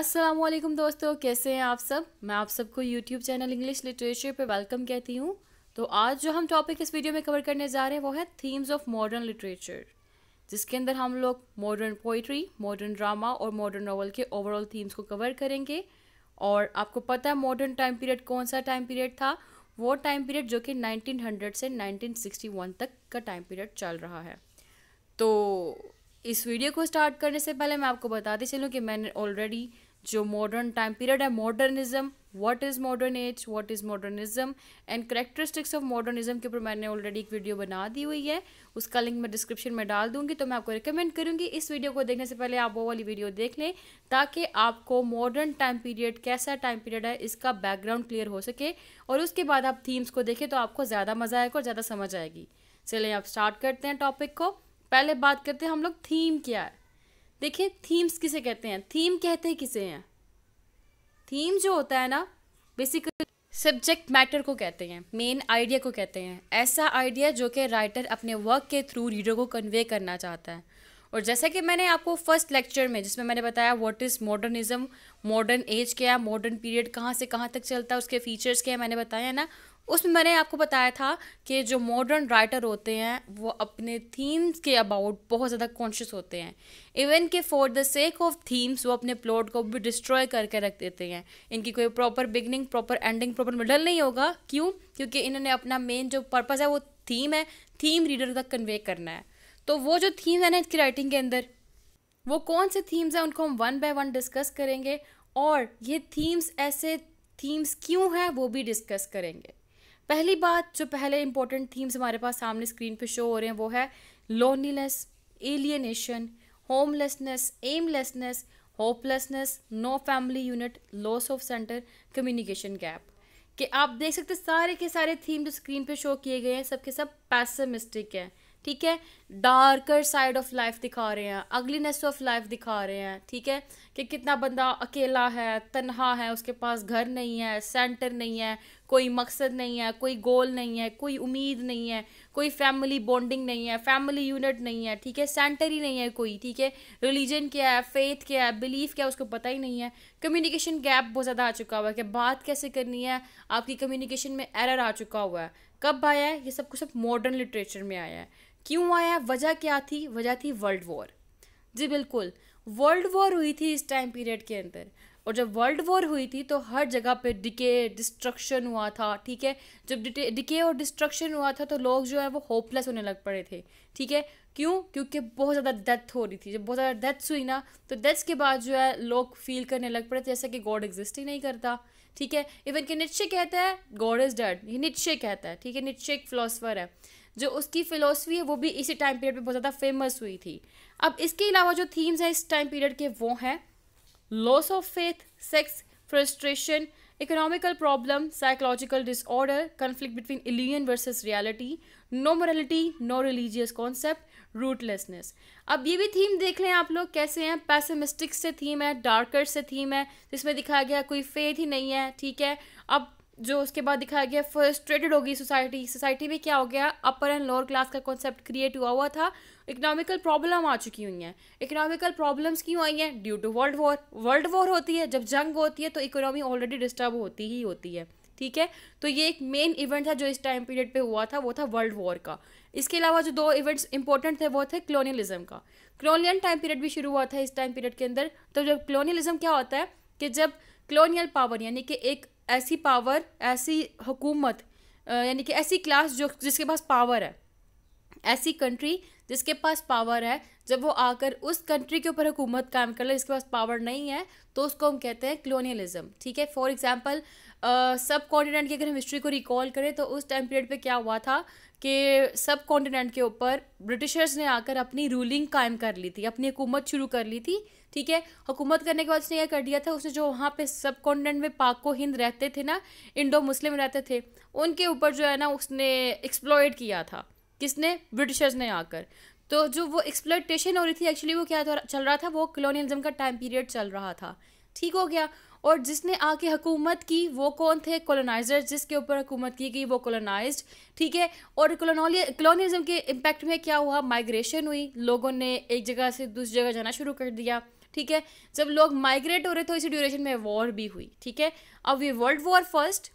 असलम दोस्तों कैसे हैं आप सब मैं आप सबको यूट्यूब चैनल इंग्लिश लिटरेचर पर वेलकम कहती हूँ तो आज जो हम टॉपिक इस वीडियो में कवर करने जा रहे हैं वो है थीम्स ऑफ मॉडर्न लिटरेचर जिसके अंदर हम लोग मॉडर्न पोइट्री मॉडर्न ड्रामा और मॉडर्न नावल के ओवरऑल थीम्स को कवर करेंगे और आपको पता है मॉडर्न टाइम पीरियड कौन सा टाइम पीरियड था वो टाइम पीरियड जो कि 1900 से 1961 तक का टाइम पीरियड चल रहा है तो इस वीडियो को स्टार्ट करने से पहले मैं आपको बताते चलूँ कि मैंने ऑलरेडी जो मॉडर्न टाइम पीरियड है modernism what is modern age what is modernism and characteristics of modernism के ऊपर मैंने ऑलरेडी एक वीडियो बना दी हुई है उसका लिंक मैं डिस्क्रिप्शन में डाल दूंगी तो मैं आपको रिकमेंड करूंगी इस वीडियो को देखने से पहले आप वो वाली वीडियो देख लें ताकि आपको मॉडर्न टाइम पीरियड कैसा टाइम पीरियड है इसका बैकग्राउंड क्लियर हो सके और उसके बाद आप थीम्स को देखें तो आपको ज़्यादा मज़ा आएगा और ज़्यादा समझ आएगी चलें आप स्टार्ट करते हैं टॉपिक को पहले बात करते हैं हम लोग थीम क्या है देखिए थीम्स किसे कहते हैं थीम कहते हैं किसे हैं थीम जो होता है ना बेसिकली सब्जेक्ट मैटर को कहते हैं मेन आइडिया को कहते हैं ऐसा आइडिया जो कि राइटर अपने वर्क के थ्रू रीडर को कन्वे करना चाहता है और जैसा कि मैंने आपको फर्स्ट लेक्चर में जिसमें मैंने बताया what is modernism modern age क्या है मॉडर्न पीरियड कहाँ से कहाँ तक चलता है उसके फीचर्स क्या है मैंने बताया ना उसमें मैंने आपको बताया था कि जो मॉडर्न राइटर होते हैं वो अपने थीम्स के अबाउट बहुत ज़्यादा कॉन्शियस होते हैं इवन के for the sake of themes वो अपने प्लॉट को भी डिस्ट्रॉय करके रख देते हैं इनकी कोई proper beginning proper ending proper middle नहीं होगा क्यों क्योंकि इन्होंने अपना मेन जो पर्पज़ है वो थीम है थीम रीडर तक कन्वे करना है तो वो जो थीम है ना इसकी राइटिंग के अंदर वो कौन से थीम्स हैं उनको हम वन बाय वन डिस्कस करेंगे और ये थीम्स ऐसे थीम्स क्यों हैं वो भी डिस्कस करेंगे पहली बात जो पहले इंपॉर्टेंट थीम्स हमारे पास सामने स्क्रीन पे शो हो रहे हैं वो है loneliness alienation homelessness aimlessness hopelessness no family unit loss of centre communication gap कि आप देख सकते सारे के सारे थीम जो स्क्रीन पे शो किए गए हैं सबके सब, सब पैसमिस्टिक हैं ठीक है डार्कर साइड ऑफ लाइफ दिखा रहे हैं अगलीनेस ऑफ लाइफ दिखा रहे हैं ठीक है कि कितना बंदा अकेला है तन्हा है उसके पास घर नहीं है सेंटर नहीं है कोई मकसद नहीं है कोई गोल नहीं है कोई उम्मीद नहीं है कोई फैमिली बॉन्डिंग नहीं है फैमिली यूनिट नहीं है ठीक है सेंटर ही नहीं है कोई ठीक है रिलीजन क्या है फेथ क्या है बिलीफ क्या है उसको पता ही नहीं है कम्युनिकेशन गैप बहुत ज़्यादा आ चुका हुआ है कि बात कैसे करनी है आपकी कम्युनिकेशन में एरर आ चुका हुआ है कब आया है ये सब कुछ सब मॉडर्न लिटरेचर में आया है क्यों आया वजह क्या थी वजह थी वर्ल्ड वॉर जी बिल्कुल वर्ल्ड वॉर हुई थी इस टाइम पीरियड के अंदर और जब वर्ल्ड वॉर हुई थी तो हर जगह पे डिके डिस्ट्रक्शन हुआ था ठीक है जब डिके और डिस्ट्रक्शन हुआ था तो लोग जो है वो होपलेस होने लग पड़े थे ठीक है क्यों क्योंकि बहुत ज़्यादा डेथ हो रही थी जब बहुत ज़्यादा डेथ्स हुई ना तो डेथ्स के बाद जो है लोग फील करने लग पड़े थे जैसे कि गॉड एग्जिस्ट ही नहीं करता ठीक है इवन कि निश्चय कहता है गॉड इज़ डेड ये निश्चय कहता है ठीक है निश्चय एक फिलोसफर है जो उसकी फ़िलोसफी है वो भी इसी टाइम पीरियड पर बहुत ज़्यादा फेमस हुई थी अब इसके अलावा जो थीम्स हैं इस टाइम पीरियड के वो हैं loss of faith sex frustration economical problem psychological disorder conflict between illusion versus reality no morality no religious concept rootlessness अब ये भी थीम देख लें आप लोग कैसे हैं पैसेमिस्टिक से थीम है डार्कर से थीम है जिसमें दिखाया गया कोई फेथ ही नहीं है ठीक है अब जो उसके बाद दिखाया गया फ्रस्ट्रेटेड होगी सोसाइटी सोसाइटी में क्या हो गया अपर एंड लोअर क्लास का कॉन्सेप्ट क्रिएट हुआ हुआ था इकोनॉमिकल प्रॉब्लम आ चुकी हुई हैं इकोनॉमिकल प्रॉब्लम्स क्यों आई हैं due to world war world war होती है जब जंग होती है तो इकोनॉमी ऑलरेडी डिस्टर्ब होती ही होती है ठीक है तो ये एक मेन इवेंट था जो इस टाइम पीरियड पे हुआ था वो था वर्ल्ड वॉर का इसके अलावा जो दो इवेंट्स इंपॉर्टेंट थे वो थे क्लोनियलिज्म का क्लोनियल टाइम पीरियड भी शुरू हुआ था इस टाइम पीरियड के अंदर तो जब क्लोनियलिज्म क्या होता है कि जब क्लोनियल पावर यानी कि एक ऐसी पावर ऐसी हुकूमत यानी कि ऐसी क्लास जो जिसके पास पावर है ऐसी कंट्री जिसके पास पावर है जब वो आकर उस कंट्री के ऊपर हुकूमत कायम कर ले जिसके पास पावर नहीं है तो उसको हम कहते हैं क्लोनियलिज्म ठीक है फॉर एग्जांपल सब कॉन्टिनेंट की अगर हम हिस्ट्री को रिकॉल करें तो उस टाइम पीरियड पे क्या हुआ था कि सब कॉन्टिनेंट के ऊपर ब्रिटिशर्स ने आकर अपनी रूलिंग कायम कर ली थी अपनी हुकूमत शुरू कर ली थी ठीक है हुकूमत करने के बाद उसने यह कर दिया था उसने जो वहाँ पे सब कॉन्टिनेंट में पाको हिंद रहते थे ना इंडो मुस्लिम रहते थे उनके ऊपर जो है ना उसने एक्सप्लोइड किया था किसने ब्रिटिशर्स ने आकर तो जो वो एक्सप्लोइटेशन हो रही थी एक्चुअली वो क्या चल रहा था वो कलोनियलिज्म का टाइम पीरियड चल रहा था ठीक हो गया और जिसने आके हुकूमत की वो कौन थे कॉलोनाइजर जिसके ऊपर हुकूमत की गई वो कॉलोनाइज ठीक है और कॉलोनियलिज्म के इम्पैक्ट में क्या हुआ माइग्रेशन हुई लोगों ने एक जगह से दूसरी जगह जाना शुरू कर दिया ठीक है जब लोग माइग्रेट हो रहे थे इसी ड्यूरेशन में वॉर भी हुई ठीक है अब ये वर्ल्ड वॉर फर्स्ट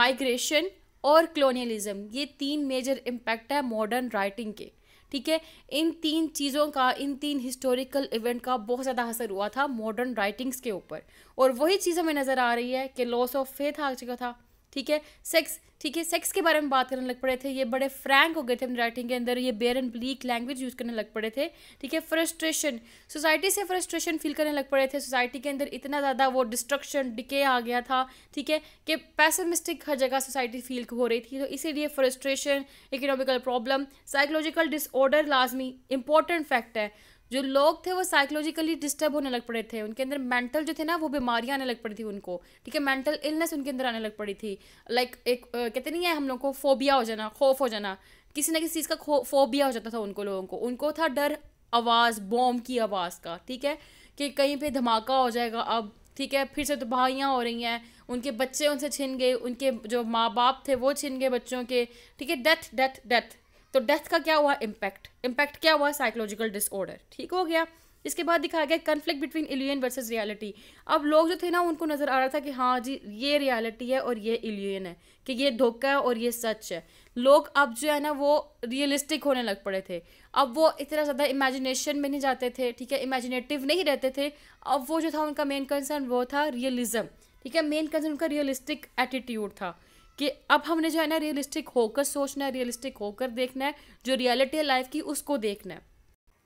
माइग्रेशन और कॉलोनियलिज्म ये तीन मेजर इम्पैक्ट है मॉडर्न राइटिंग के ठीक है इन तीन चीज़ों का इन तीन हिस्टोरिकल इवेंट का बहुत ज़्यादा असर हुआ था मॉडर्न राइटिंग्स के ऊपर और वही चीज़ हमें नज़र आ रही है कि लॉस ऑफ फेथ आ चुका था ठीक है सेक्स ठीक है सेक्स के बारे में बात करने लग पड़े थे ये बड़े फ्रैंक हो गए थे अपनी राइटिंग के अंदर ये bear and bleak language use करने लग पड़े थे ठीक है फ्रस्ट्रेशन सोसाइटी से फ्रस्ट्रेशन फील करने लग पड़े थे सोसाइटी के अंदर इतना ज़्यादा वो डिस्ट्रक्शन डिके आ गया था ठीक है कि पैसमिस्टिक हर जगह सोसाइटी फील हो रही थी तो इसीलिए frustration economical problem psychological disorder लाजमी इंपॉर्टेंट फैक्ट है जो लोग थे वो साइकोलॉजिकली डिस्टर्ब होने लग पड़े थे उनके अंदर मेंटल जो थे ना वो बीमारियाँ आने लग पड़ी थी उनको ठीक है मेंटल इलनेस उनके अंदर आने लग पड़ी थी लाइक like, एक कहते नहीं है हम लोग को फोबिया हो जाना खौफ हो जाना किसी ना किसी चीज़ का फोबिया हो जाता था उनको लोगों को उनको था डर आवाज़ बॉम की आवाज़ का ठीक है कि कहीं पर धमाका हो जाएगा अब ठीक है फिर से तबाहियाँ तो हो रही हैं उनके बच्चे उनसे छिन गए उनके जो माँ बाप थे वो छिन गए बच्चों के ठीक है डेथ डेथ डेथ तो डेथ का क्या हुआ इम्पैक्ट इम्पैक्ट क्या हुआ साइकोलॉजिकल डिसऑर्डर ठीक हो गया इसके बाद दिखाया गया conflict between illusion versus reality अब लोग जो थे ना उनको नज़र आ रहा था कि हाँ जी ये रियलिटी है और ये इलियन है कि ये धोखा है और ये सच है लोग अब जो है ना वो रियलिस्टिक होने लग पड़े थे अब वो इतना ज़्यादा इमेजिनेशन में नहीं जाते थे ठीक है इमेजिनेटिव नहीं रहते थे अब वो जो था उनका मेन कंसर्न वो था रियलिज़म ठीक है मेन कंसर्न उनका रियलिस्टिक एटीट्यूड था कि अब हमने जो है ना रियलिस्टिक होकर सोचना है रियलिस्टिक होकर देखना है जो रियलिटी है लाइफ की उसको देखना है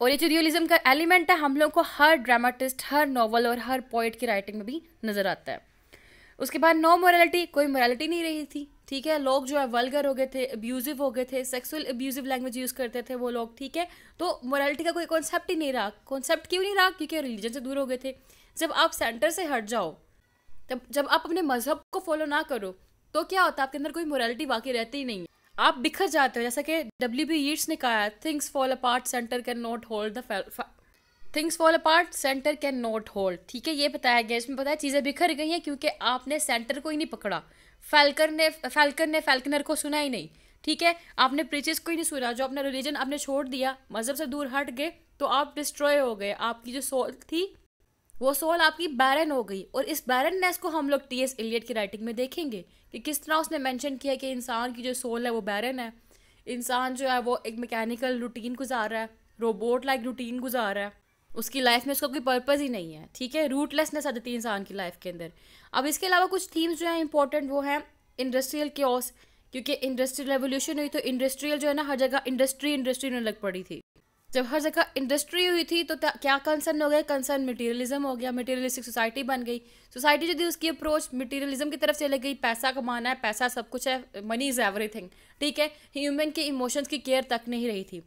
और ये जो रियलिज्म का एलिमेंट है हम लोग को हर ड्रामाटिस्ट हर नॉवल और हर पोइट की राइटिंग में भी नज़र आता है उसके बाद नो मोरालिटी कोई मोरालिटी नहीं रही थी ठीक है लोग जो है वल्गर हो गए थे अब्यूजिव हो गए थे सेक्सुअल अब्यूजिव लैंग्वेज यूज़ करते थे वो लोग ठीक है तो मोरालिटी का कोई कॉन्सेप्ट ही नहीं रहा कॉन्सेप्ट क्यों नहीं रहा क्योंकि रिलीजन से दूर हो गए थे जब आप सेंटर से हट जाओ तब जब आप अपने मज़हब को फॉलो ना करो तो क्या होता है आपके अंदर कोई मोरालिटी बाकी रहती ही नहीं है आप बिखर जाते हो जैसा कि डब्ल्यू बी ईट्स ने कहा है things fall apart centre cannot hold the things fall apart centre cannot hold ठीक है ये बताया गया इसमें बताया चीज़ें बिखर गई हैं क्योंकि आपने सेंटर को ही नहीं पकड़ा फैल्कर ने फैल्कर ने फैल्कनर को सुना ही नहीं ठीक है आपने प्रीचेस को ही नहीं सुना जो अपना रिलीजन आपने छोड़ दिया मज़हब से दूर हट गए तो आप डिस्ट्रॉय हो गए आपकी जो सोल थी वो सोल आपकी बैरन हो गई और इस बैरननेस को हम लोग टी एस एलियट की राइटिंग में देखेंगे कि किस तरह उसने मेंशन किया कि इंसान की जो सोल है वो बैरन है इंसान जो है वो एक मैकेनिकल रूटीन गुजार रहा है रोबोट लाइक रूटीन गुजार रहा है उसकी लाइफ में उसका कोई पर्पज़ ही नहीं है ठीक है रूटलेसनेस आ जाती है इंसान की लाइफ के अंदर अब इसके अलावा कुछ थीम्स जो हैं इंपॉर्टेंट वो हैं इंडस्ट्रियल क्योस क्योंकि इंडस्ट्रियल रेवोल्यूशन हुई तो इंडस्ट्रियल जो है ना हर जगह इंडस्ट्री इंडस्ट्री में लग पड़ी थी जब हर जगह इंडस्ट्री हुई थी तो क्या कंसर्न हो गया कंसर्न मटेरियलिज्म हो गया मटेरियलिस्टिक सोसाइटी बन गई सोसाइटी जो थी उसकी अप्रोच मटेरियलिज्म की तरफ चले गई पैसा कमाना है पैसा सब कुछ है मनी इज़ एवरीथिंग ठीक है ह्यूमन के इमोशंस की केयर तक नहीं रही थी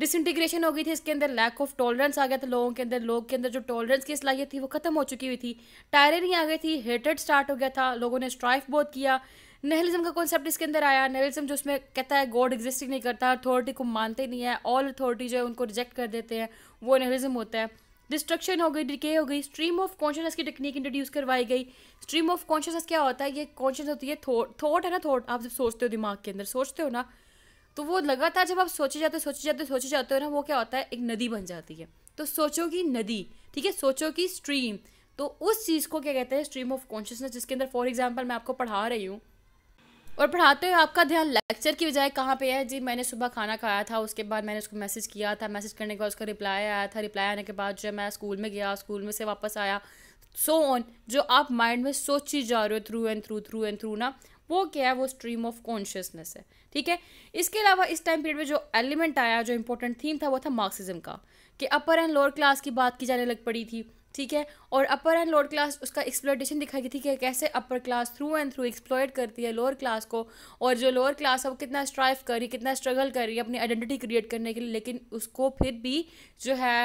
डिसइंटीग्रेशन हो गई थी इसके अंदर लैक ऑफ टॉलरेंस आ गया था लोगों के अंदर लोग के अंदर जो टॉलरेंस की सलाहियत थी वो खत्म हो चुकी हुई थी टायरिंग आ गई थी हेटेड स्टार्ट हो गया था लोगों ने स्ट्राइफ बहुत किया नहलिज्म का कॉन्सेप्ट इसके अंदर आया नहलिज्म जो उसमें कहता है गॉड एग्जिस्ट ही नहीं करता अथॉरिटी को मानते नहीं है ऑल अथॉरिटी जो है उनको रिजेक्ट कर देते हैं वो नहलिज्म होता है डिस्ट्रक्शन हो गई डिके हो गई स्ट्रीम ऑफ कॉन्शियसनेस की टेक्निक इंट्रोड्यूस करवाई गई स्ट्रीम ऑफ कॉन्शियसनेस क्या होता है ये कॉन्शियस होती है थॉट है ना थॉट आप जब सोचते हो दिमाग के अंदर सोचते हो ना तो वो लगातार जब आप सोचे जाते हो सोचे जाते हो सोचे जाते हो ना वो क्या होता है एक नदी बन जाती है तो सोचो की नदी ठीक है सोचो की स्ट्रीम तो उस चीज़ को क्या कहते हैं स्ट्रीम ऑफ कॉन्शियसनेस जिसके अंदर फॉर एग्जाम्पल मैं आपको पढ़ा रही हूँ और पढ़ाते हुए आपका ध्यान लेक्चर की बजाय कहाँ पे है जी मैंने सुबह खाना खाया था उसके बाद मैंने उसको मैसेज किया था मैसेज करने के बाद उसका रिप्लाई आया था रिप्लाई आने के बाद जो है मैं स्कूल में गया स्कूल में से वापस आया सो so ऑन जो आप माइंड में सोची जा रहे हो through and through through and through ना वो क्या है वो स्ट्रीम ऑफ कॉन्शियसनेस है ठीक है इसके अलावा इस टाइम पीरियड में जो एलिमेंट आया जो इंपॉर्टेंट थीम था वो था मार्क्सिज्म का कि अपर एंड लोअर क्लास की बात की जाने लग पड़ी थी ठीक है और अपर एंड लोअर क्लास उसका दिखाई गई थी कि कैसे upper class through and through exploit करती है लोअर क्लास को और जो लोअर क्लास है वो कितना स्ट्राइव कर रही है कितना स्ट्रगल कर रही है अपनी आइडेंटिटी क्रिएट करने के लिए लेकिन उसको फिर भी जो है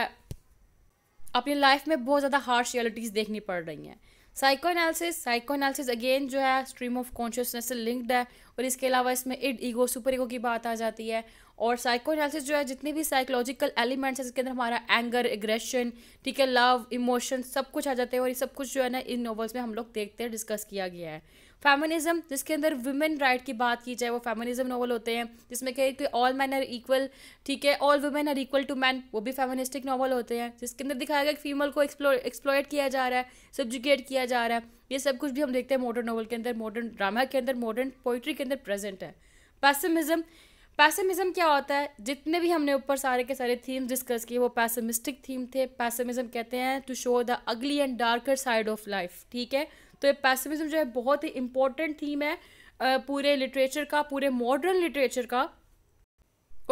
अपनी लाइफ में बहुत ज़्यादा हार्श रियलिटीज़ देखनी पड़ रही हैं psychoanalysis psychoanalysis again जो है स्ट्रीम ऑफ कॉन्शियसनेस से लिंक्ड है और इसके अलावा इसमें इड ईगो सुपर ईगो की बात आ जाती है और साइको एनालिसिस जो है जितने भी साइकोलॉजिकल एलिमेंट्स हैं इसके अंदर हमारा एंगर एग्रेशन ठीक है लव इमोशन सब कुछ आ जाते हैं और ये सब कुछ जो है ना इन नॉवल्स में हम लोग देखते हैं डिस्कस किया गया है फेमिनिज्म जिसके अंदर वुमेन राइट की बात की जाए वो फेमिनिज्म नॉवल होते हैं जिसमें कहे कि ऑल मैन आर इक्वल ठीक है all women are equal to man वो भी फेमिनिस्टिक नॉवल होते हैं जिसके अंदर दिखाया गया कि फीमेल को एक्सप्लोइट किया जा रहा है सब्जुकेट किया जा रहा है ये सब कुछ भी हम देखते हैं मॉडर्न नॉवल के अंदर मॉडर्न ड्रामा के अंदर मॉडर्न पोइट्री के अंदर प्रेजेंट है पैसमिज्म पैसमिज़म क्या होता है जितने भी हमने ऊपर सारे के सारे थीम्स डिस्कस किए वो पैसमिस्टिक थीम थे पैसमिज्म कहते हैं to show the ugly and darker side of life ठीक है तो ये पैसिविज्म जो है बहुत ही इम्पोर्टेंट थीम है पूरे लिटरेचर का पूरे मॉडर्न लिटरेचर का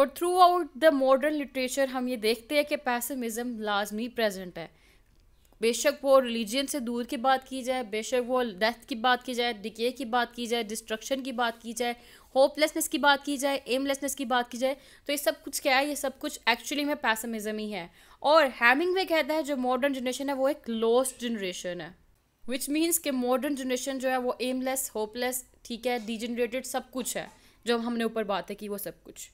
और throughout the modern literature हम ये देखते हैं कि पैसिविज्म लाजमी प्रेजेंट है बेशक वो रिलीजन से दूर की बात की जाए बेशक वो डेथ की बात की जाए डिके की बात की जाए डिस्ट्रक्शन की बात की जाए होपलेसनेस की बात की जाए एमलेसनेस की बात की जाए तो ये सब कुछ क्या है ये सब कुछ एक्चुअली में पैसमिज़म ही है और हैमिंग वे कहता है जो मॉडर्न जनरेशन है वो एक लॉस्ट जनरेशन है विच मीन्स के मॉडर्न जनरेशन जो है वो एमलेस होपलेस ठीक है डिजनरेटेड सब कुछ है जो हमने ऊपर बात है कि वो सब कुछ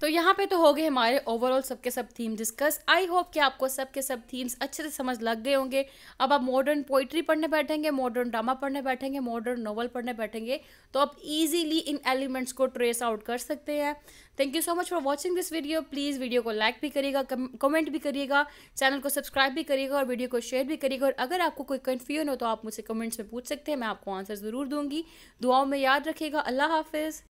तो यहाँ पे तो हो गए हमारे ओवरऑल सबके सब थीम डिस्कस आई होप कि आपको सबके सब थीम्स अच्छे से समझ लग गए होंगे अब आप मॉडर्न पोइट्री पढ़ने बैठेंगे मॉडर्न ड्रामा पढ़ने बैठेंगे मॉडर्न नॉवल पढ़ने बैठेंगे तो आप इजीली इन एलिमेंट्स को ट्रेस आउट कर सकते हैं thank you so much for watching this video please video को लाइक भी करिएगा कमेंट भी करिएगा चैनल को सब्सक्राइब भी करिएगा और वीडियो को शेयर भी करिएगा और अगर आपको कोई कन्फ्यूजन हो तो आप मुझसे कमेंट्स में पूछ सकते हैं मैं आपको आंसर ज़रूर दूंगी दुआओं में याद रखिएगा अल्लाह हाफिज़